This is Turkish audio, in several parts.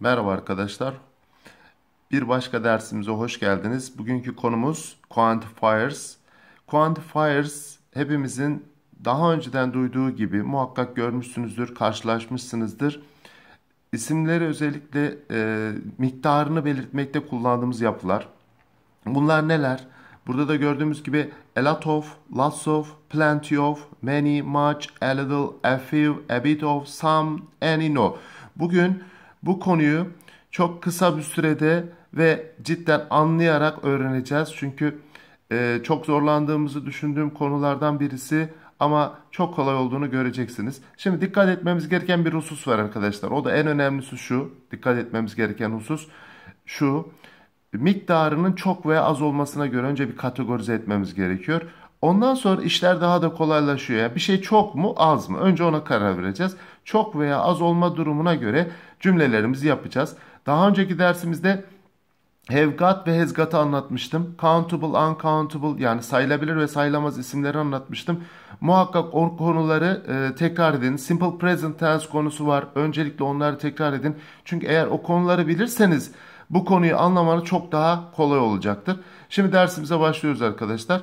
Merhaba arkadaşlar. Bir başka dersimize hoş geldiniz. Bugünkü konumuz quantifiers. Quantifiers hepimizin daha önceden duyduğu gibi muhakkak görmüşsünüzdür, karşılaşmışsınızdır. İsimleri özellikle e, miktarını belirtmekte kullandığımız yapılar. Bunlar neler? Burada da gördüğümüz gibi a lot of, lots of, plenty of, many, much, a little, a few, a bit of, some, any, no. Bugün bu konuyu çok kısa bir sürede ve cidden anlayarak öğreneceğiz. Çünkü e, çok zorlandığımızı düşündüğüm konulardan birisi ama çok kolay olduğunu göreceksiniz. Şimdi dikkat etmemiz gereken bir husus var arkadaşlar. O da en önemlisi şu. Dikkat etmemiz gereken husus şu. Miktarının çok veya az olmasına göre önce bir kategorize etmemiz gerekiyor. Ondan sonra işler daha da kolaylaşıyor. Yani bir şey çok mu az mı? Önce ona karar vereceğiz. Çok veya az olma durumuna göre cümlelerimizi yapacağız. Daha önceki dersimizde have got ve has got'ı anlatmıştım. Countable, uncountable yani sayılabilir ve sayılamaz isimleri anlatmıştım. Muhakkak o konuları e, tekrar edin. Simple present tense konusu var. Öncelikle onları tekrar edin. Çünkü eğer o konuları bilirseniz bu konuyu anlamanı çok daha kolay olacaktır. Şimdi dersimize başlıyoruz arkadaşlar.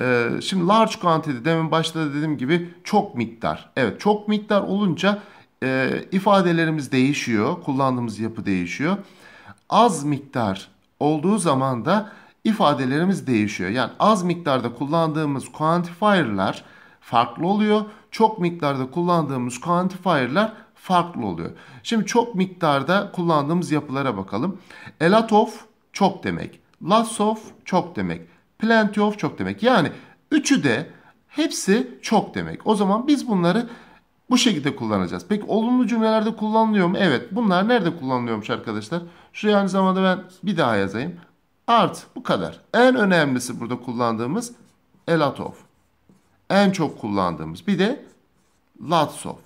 Ee, şimdi large quantity demin başta da dediğim gibi çok miktar. Evet çok miktar olunca e, ifadelerimiz değişiyor. Kullandığımız yapı değişiyor. Az miktar olduğu zaman da ifadelerimiz değişiyor. Yani az miktarda kullandığımız quantifier'lar farklı oluyor. Çok miktarda kullandığımız quantifier'lar farklı oluyor. Şimdi çok miktarda kullandığımız yapılara bakalım. A lot of çok demek. Lots of çok demek. Plenty of çok demek. Yani üçü de hepsi çok demek. O zaman biz bunları bu şekilde kullanacağız. Peki olumlu cümlelerde kullanılıyor mu? Evet. Bunlar nerede kullanılıyormuş arkadaşlar? Şuraya aynı zamanda ben bir daha yazayım. Art bu kadar. En önemlisi burada kullandığımız a lot of. En çok kullandığımız bir de lots of.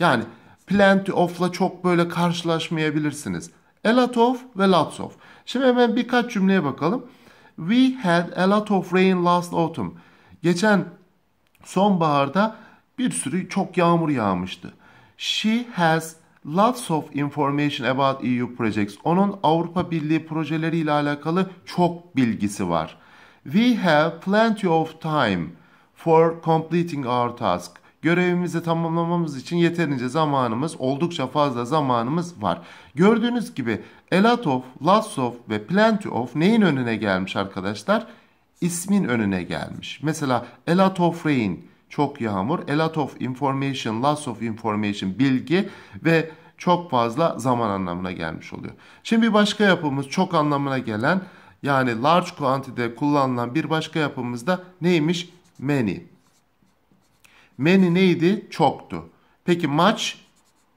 Yani Plenty of'la çok böyle karşılaşmayabilirsiniz. A lot of ve lots of. Şimdi hemen birkaç cümleye bakalım. We had a lot of rain last autumn. Geçen sonbaharda bir sürü çok yağmur yağmıştı. She has lots of information about EU projects. Onun Avrupa Birliği projeleriyle alakalı çok bilgisi var. We have plenty of time for completing our task görevimizi tamamlamamız için yeterince zamanımız, oldukça fazla zamanımız var. Gördüğünüz gibi Elatov, Lassov ve Plentyev neyin önüne gelmiş arkadaşlar? İsmin önüne gelmiş. Mesela Elatov Rain çok yağmur, Elatov Information, Lassov Information bilgi ve çok fazla zaman anlamına gelmiş oluyor. Şimdi bir başka yapımız çok anlamına gelen yani large quantity'de kullanılan bir başka yapımız da neymiş? Many. Many neydi? Çoktu. Peki much?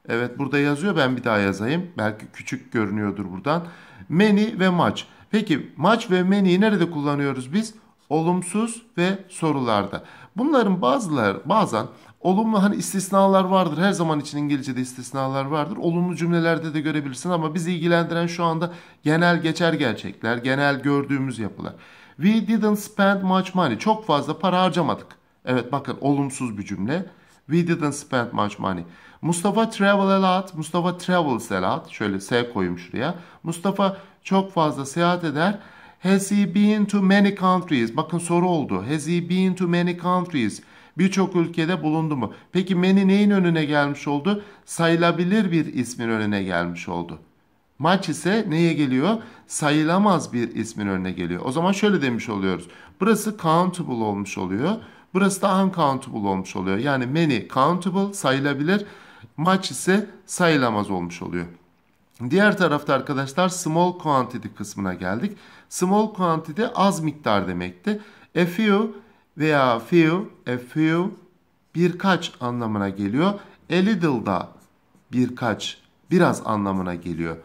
Evet burada yazıyor ben bir daha yazayım. Belki küçük görünüyordur buradan. Many ve much. Peki much ve many'i nerede kullanıyoruz biz? Olumsuz ve sorularda. Bunların bazılar bazen olumlu hani istisnalar vardır. Her zaman için İngilizce'de istisnalar vardır. Olumlu cümlelerde de görebilirsin ama bizi ilgilendiren şu anda genel geçer gerçekler, genel gördüğümüz yapılar. We didn't spend much money. Çok fazla para harcamadık. Evet bakın olumsuz bir cümle. We didn't spend much money. Mustafa travel a lot. Mustafa travels a lot. Şöyle S koyayım şuraya. Mustafa çok fazla seyahat eder. Has he been to many countries? Bakın soru oldu. Has he been to many countries? Birçok ülkede bulundu mu? Peki many neyin önüne gelmiş oldu? Sayılabilir bir ismin önüne gelmiş oldu. Maç ise neye geliyor? Sayılamaz bir ismin önüne geliyor. O zaman şöyle demiş oluyoruz. Burası countable olmuş oluyor. Burası da uncountable olmuş oluyor. Yani many countable sayılabilir. Maç ise sayılamaz olmuş oluyor. Diğer tarafta arkadaşlar small quantity kısmına geldik. Small quantity az miktar demekti. A few veya few, a few birkaç anlamına geliyor. A little da birkaç, biraz anlamına geliyor.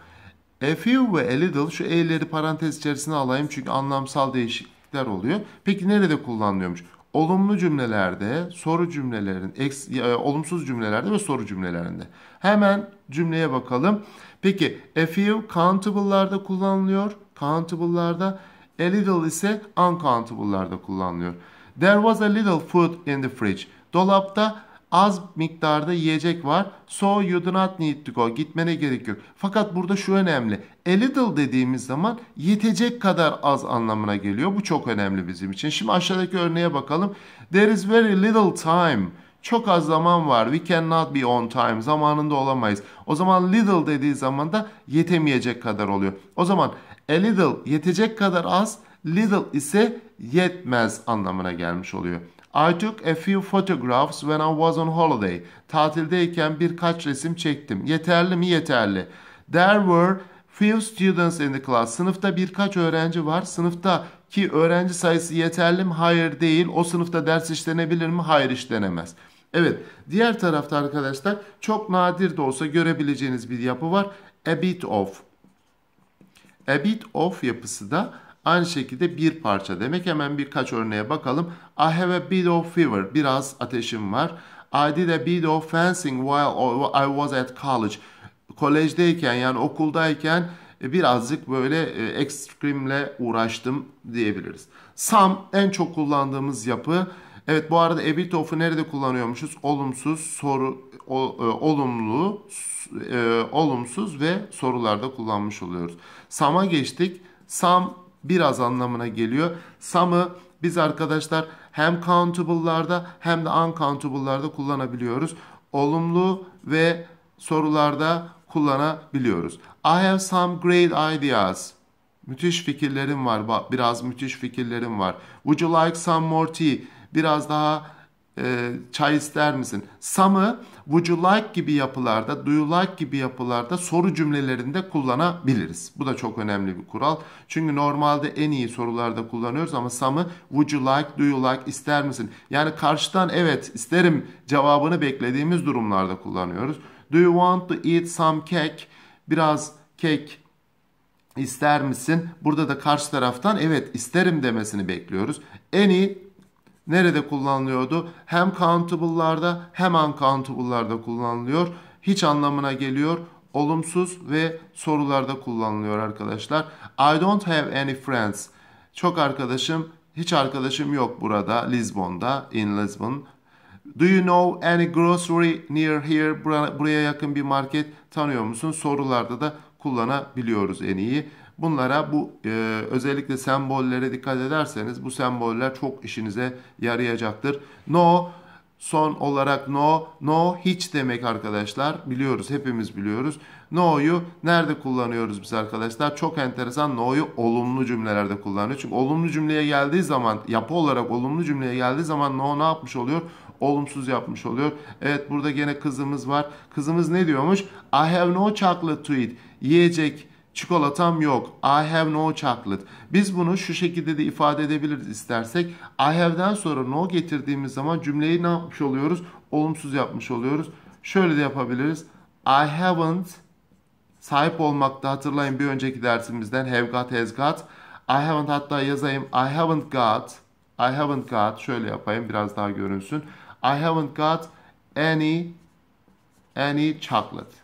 A few ve a little şu e'leri parantez içerisine alayım çünkü anlamsal değişiklikler oluyor. Peki nerede kullanılıyormuş? olumlu cümlelerde, soru cümlelerin, eks, e, olumsuz cümlelerde ve soru cümlelerinde. Hemen cümleye bakalım. Peki a few countable'larda kullanılıyor. Countable'larda a little ise uncountable'larda kullanılıyor. There was a little food in the fridge. Dolapta az miktarda yiyecek var. So you do not need to go. Gitmene gerek yok. Fakat burada şu önemli. A little dediğimiz zaman yetecek kadar az anlamına geliyor. Bu çok önemli bizim için. Şimdi aşağıdaki örneğe bakalım. There is very little time. Çok az zaman var. We cannot be on time. Zamanında olamayız. O zaman little dediği zaman da yetemeyecek kadar oluyor. O zaman a little yetecek kadar az, little ise yetmez anlamına gelmiş oluyor. I took a few photographs when I was on holiday. Tatildeyken birkaç resim çektim. Yeterli mi? Yeterli. There were few students in the class. Sınıfta birkaç öğrenci var. Sınıfta ki öğrenci sayısı yeterli mi? Hayır değil. O sınıfta ders işlenebilir mi? Hayır işlenemez. Evet diğer tarafta arkadaşlar çok nadir de olsa görebileceğiniz bir yapı var. A bit of. A bit of yapısı da Aynı şekilde bir parça demek. Hemen birkaç örneğe bakalım. I have a bit of fever. Biraz ateşim var. I did a bit of fencing while I was at college. Kolejdeyken yani okuldayken e, birazcık böyle e, ekstremle uğraştım diyebiliriz. Some en çok kullandığımız yapı. Evet bu arada a bit of'u nerede kullanıyormuşuz? Olumsuz, soru, o, e, olumlu, e, olumsuz ve sorularda kullanmış oluyoruz. Sam'a geçtik. Sam biraz anlamına geliyor. Some'ı biz arkadaşlar hem countable'larda hem de uncountable'larda kullanabiliyoruz. Olumlu ve sorularda kullanabiliyoruz. I have some great ideas. Müthiş fikirlerim var. Biraz müthiş fikirlerim var. Would you like some more tea? Biraz daha e, çay ister misin? Samı would you like gibi yapılarda, do you like gibi yapılarda soru cümlelerinde kullanabiliriz. Bu da çok önemli bir kural. Çünkü normalde en iyi sorularda kullanıyoruz ama Samı would you like, do you like ister misin? Yani karşıdan evet isterim cevabını beklediğimiz durumlarda kullanıyoruz. Do you want to eat some cake? Biraz kek ister misin? Burada da karşı taraftan evet isterim demesini bekliyoruz. Any nerede kullanılıyordu? Hem countable'larda hem uncountable'larda kullanılıyor. Hiç anlamına geliyor. Olumsuz ve sorularda kullanılıyor arkadaşlar. I don't have any friends. Çok arkadaşım, hiç arkadaşım yok burada Lisbon'da, in Lisbon. Do you know any grocery near here? Buraya yakın bir market tanıyor musun? Sorularda da kullanabiliyoruz en iyi. Bunlara bu e, özellikle sembollere dikkat ederseniz bu semboller çok işinize yarayacaktır. No son olarak no, no hiç demek arkadaşlar. Biliyoruz hepimiz biliyoruz. No'yu nerede kullanıyoruz biz arkadaşlar? Çok enteresan no'yu olumlu cümlelerde kullanıyor. Çünkü olumlu cümleye geldiği zaman yapı olarak olumlu cümleye geldiği zaman no ne yapmış oluyor? Olumsuz yapmış oluyor. Evet burada gene kızımız var. Kızımız ne diyormuş? I have no chocolate to eat. Yiyecek Çikolatam yok. I have no chocolate. Biz bunu şu şekilde de ifade edebiliriz istersek. I have'den sonra no getirdiğimiz zaman cümleyi ne yapmış oluyoruz? Olumsuz yapmış oluyoruz. Şöyle de yapabiliriz. I haven't sahip olmakta hatırlayın bir önceki dersimizden have got has got. I haven't hatta yazayım. I haven't got. I haven't got. Şöyle yapayım biraz daha görünsün. I haven't got any any chocolate.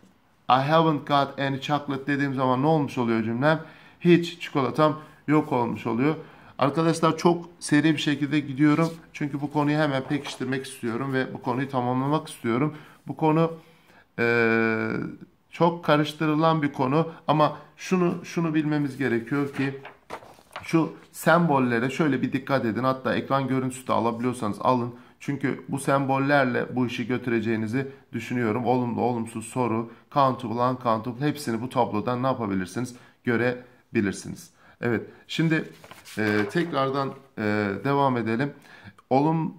I haven't got any chocolate dediğim zaman ne olmuş oluyor cümlem? Hiç çikolatam yok olmuş oluyor. Arkadaşlar çok seri bir şekilde gidiyorum. Çünkü bu konuyu hemen pekiştirmek istiyorum ve bu konuyu tamamlamak istiyorum. Bu konu ee, çok karıştırılan bir konu ama şunu şunu bilmemiz gerekiyor ki şu sembollere şöyle bir dikkat edin. Hatta ekran görüntüsü de alabiliyorsanız alın. Çünkü bu sembollerle bu işi götüreceğinizi düşünüyorum. Olumlu, olumsuz, soru, countable, uncountable hepsini bu tablodan ne yapabilirsiniz? Görebilirsiniz. Evet şimdi e, tekrardan e, devam edelim. Olum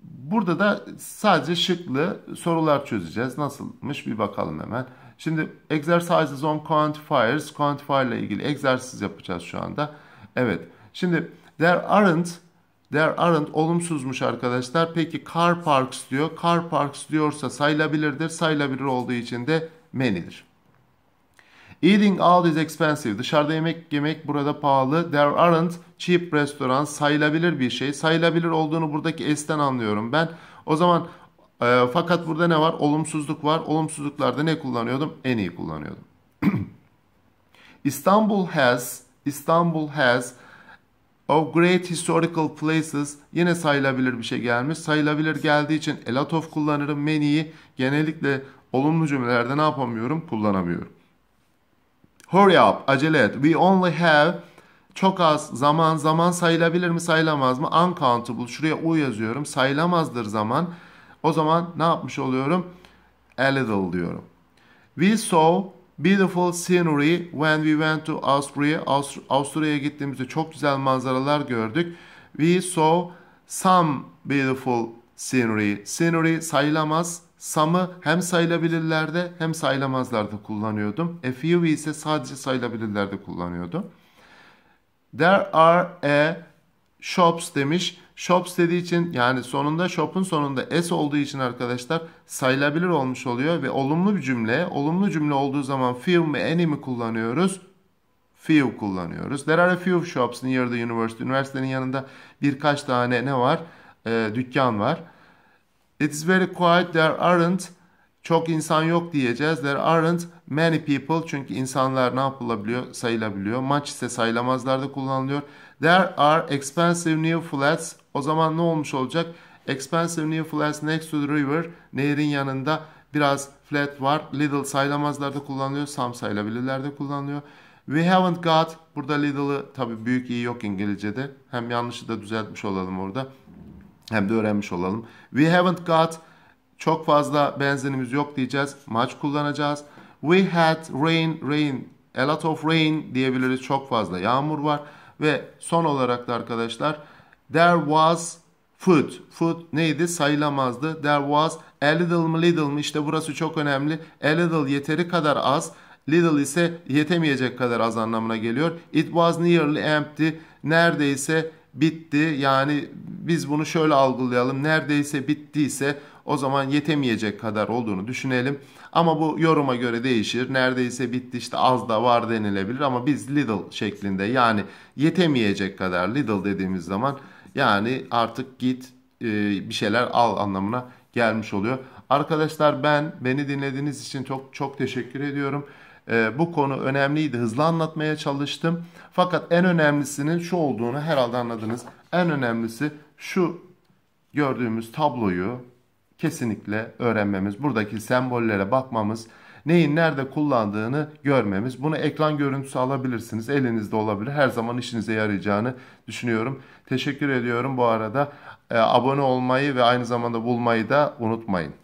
Burada da sadece şıklı sorular çözeceğiz. Nasılmış bir bakalım hemen. Şimdi exercises on quantifiers. Quantifier ile ilgili egzersiz yapacağız şu anda. Evet. Şimdi there aren't There aren't olumsuzmuş arkadaşlar. Peki car parks diyor. Car parks diyorsa sayılabilirdir. Sayılabilir olduğu için de many'dir. Eating out is expensive. Dışarıda yemek yemek burada pahalı. There aren't cheap restaurants. Sayılabilir bir şey. Sayılabilir olduğunu buradaki s'ten anlıyorum ben. O zaman e, fakat burada ne var? Olumsuzluk var. Olumsuzluklarda ne kullanıyordum? En iyi kullanıyordum. İstanbul has, İstanbul has of great historical places yine sayılabilir bir şey gelmiş. Sayılabilir geldiği için a lot of kullanırım. Many'i genellikle olumlu cümlelerde ne yapamıyorum? Kullanamıyorum. Hurry up, acele et. We only have çok az zaman zaman sayılabilir mi sayılamaz mı? Uncountable. Şuraya U yazıyorum. Sayılamazdır zaman. O zaman ne yapmış oluyorum? A little diyorum. We saw Beautiful scenery when we went to Austria. Avst Avusturya'ya gittiğimizde çok güzel manzaralar gördük. We saw some beautiful scenery. Scenery sayılamaz. Some'ı hem sayılabilirlerde hem sayılamazlarda kullanıyordum. A few ise sadece sayılabilirlerde kullanıyordum. There are a shops demiş. Shops dediği için yani sonunda shop'un sonunda s olduğu için arkadaşlar sayılabilir olmuş oluyor ve olumlu bir cümle. Olumlu cümle olduğu zaman few mi any mi kullanıyoruz? Few kullanıyoruz. There are a few shops near the university. Üniversitenin yanında birkaç tane ne var? Ee, dükkan var. It is very quiet. There aren't çok insan yok diyeceğiz. There aren't many people çünkü insanlar ne yapılabiliyor? Sayılabiliyor. Much ise sayılamazlarda kullanılıyor. There are expensive new flats. O zaman ne olmuş olacak? Expensive new flats next to the river. Nehrin yanında biraz flat var. Little saylamazlarda kullanılıyor. Some sayılabilirlerde kullanılıyor. We haven't got. Burada little'ı tabii büyük iyi yok İngilizce'de. Hem yanlışı da düzeltmiş olalım orada. Hem de öğrenmiş olalım. We haven't got. Çok fazla benzinimiz yok diyeceğiz. Much kullanacağız. We had rain, rain. A lot of rain diyebiliriz. Çok fazla yağmur var. Ve son olarak da arkadaşlar there was food. Food neydi? Sayılamazdı. There was a little mı little mı? İşte burası çok önemli. A little yeteri kadar az. Little ise yetemeyecek kadar az anlamına geliyor. It was nearly empty. Neredeyse bitti. Yani biz bunu şöyle algılayalım. Neredeyse bittiyse o zaman yetemeyecek kadar olduğunu düşünelim. Ama bu yoruma göre değişir. Neredeyse bitti işte az da var denilebilir ama biz little şeklinde yani yetemeyecek kadar little dediğimiz zaman yani artık git e, bir şeyler al anlamına gelmiş oluyor. Arkadaşlar ben beni dinlediğiniz için çok çok teşekkür ediyorum. E, bu konu önemliydi. Hızlı anlatmaya çalıştım. Fakat en önemlisinin şu olduğunu herhalde anladınız. En önemlisi şu gördüğümüz tabloyu kesinlikle öğrenmemiz. Buradaki sembollere bakmamız neyin nerede kullandığını görmemiz. Bunu ekran görüntüsü alabilirsiniz. Elinizde olabilir. Her zaman işinize yarayacağını düşünüyorum. Teşekkür ediyorum bu arada. E, abone olmayı ve aynı zamanda bulmayı da unutmayın.